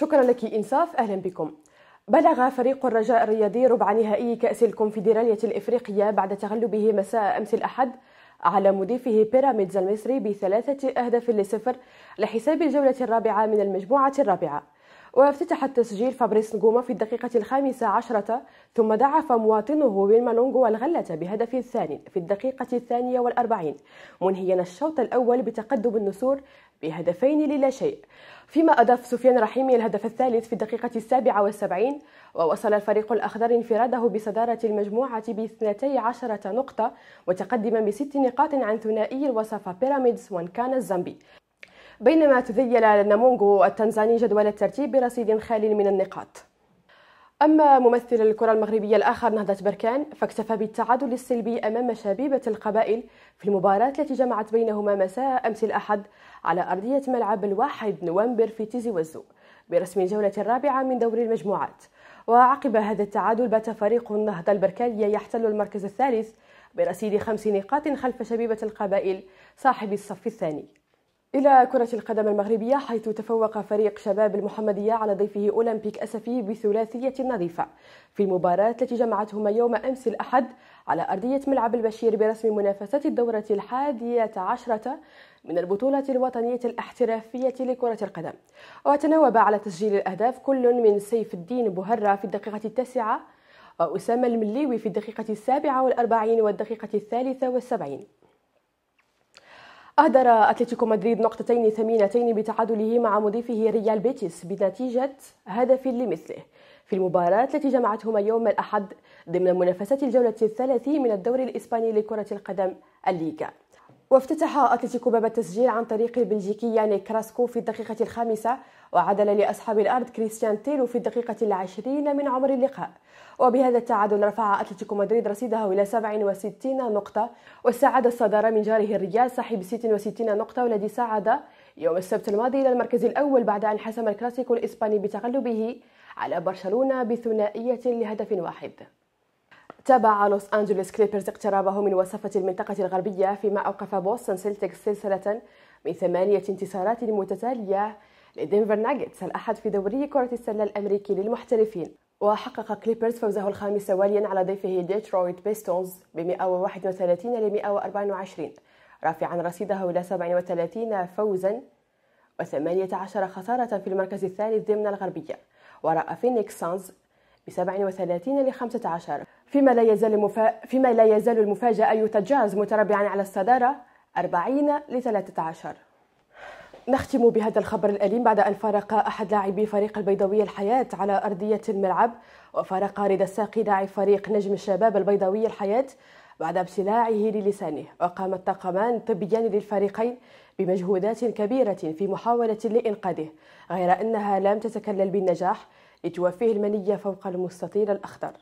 شكرا لك إنصاف أهلا بكم بلغ فريق الرجاء الرياضي ربع نهائي كأس الكونفدرالية الإفريقية بعد تغلبه مساء أمس الأحد على مضيفه بيراميدز المصري بثلاثة أهداف لصفر لحساب الجولة الرابعة من المجموعة الرابعة وافتتح التسجيل فابريس نجوما في الدقيقة الخامسة عشرة ثم دعف مواطنه بالمالونغو الغلة بهدف ثاني في الدقيقة الثانية والأربعين منهيا الشوط الأول بتقدم النسور بهدفين للا شيء فيما أضاف سفيان رحيمي الهدف الثالث في الدقيقة السابعة والسبعين ووصل الفريق الأخضر انفراده بصدارة المجموعة باثنتي عشرة نقطة متقدما بست نقاط عن ثنائي الوصفة بيراميدز وانكان الزامبي بينما تذيل نامونغو التنزاني جدول الترتيب برصيد خال من النقاط أما ممثل الكرة المغربية الآخر نهضة بركان فاكتفى بالتعادل السلبي أمام شبيبة القبائل في المباراة التي جمعت بينهما مساء أمس الأحد على أرضية ملعب الواحد نوفمبر في تيزي وزو برسم الجولة الرابعة من دوري المجموعات وعقب هذا التعادل بات فريق النهضة البركانية يحتل المركز الثالث برصيد خمس نقاط خلف شبيبة القبائل صاحب الصف الثاني إلى كرة القدم المغربية حيث تفوق فريق شباب المحمدية على ضيفه أولمبيك أسفي بثلاثية نظيفة في المباراة التي جمعتهما يوم أمس الأحد على أرضية ملعب البشير برسم منافسة الدورة الحادية عشرة من البطولة الوطنية الاحترافية لكرة القدم وتناوب على تسجيل الأهداف كل من سيف الدين بهرة في الدقيقة التاسعة وأسامة المليوي في الدقيقة السابعة والأربعين والدقيقة الثالثة والسبعين أهدر أتلتيكو مدريد نقطتين ثمينتين بتعادله مع مضيفه ريال بيتيس بنتيجة هدف لمثله في المباراة التي جمعتهما يوم الأحد ضمن منافسة الجولة الثلاثي من الدوري الإسباني لكرة القدم الليغا وافتتح أتلتيكو باب التسجيل عن طريق البلجيكي ياني كراسكو في الدقيقة الخامسة وعدل لأصحاب الأرض كريستيان تيلو في الدقيقة العشرين من عمر اللقاء وبهذا التعادل رفع أتلتيكو مدريد رصيده إلى 67 نقطة واستعاد الصدارة من جاره الريال صاحب 66 نقطة والذي صعد يوم السبت الماضي إلى المركز الأول بعد أن حسم الكلاسيكو الإسباني بتغلبه على برشلونة بثنائية لهدف واحد تابع لوس أنجلوس كليبرز اقترابه من وصفة المنطقة الغربية فيما أوقف بوسطن سيلتكس سلسلة من ثمانية انتصارات متتالية لدينفر ناجتس الأحد في دوري كرة السلة الأمريكي للمحترفين وحقق كليبرز فوزه الخامس واليا على ضيفه ديترويت بيستونز ب 131 ل 124 رافعا رصيده إلى 37 فوزا و18 خسارة في المركز الثالث ضمن الغربية وراء فينيكس سانز ب 37 ل 15 فيما لا يزال المفا... فيما لا يزال المفاجأة يوتا جاز متربعا على الصدارة 40 ل 13 نختم بهذا الخبر الأليم بعد أن فارق أحد لاعبي فريق البيضاوية الحياة على أرضية الملعب وفارق رضا الساقي لاعب فريق نجم الشباب البيضاوية الحياة بعد ابتلاعه للسانه وقام الطاقمان الطبيان للفريقين بمجهودات كبيرة في محاولة لإنقاذه غير أنها لم تتكلل بالنجاح لتوافيه المنية فوق المستطيل الأخضر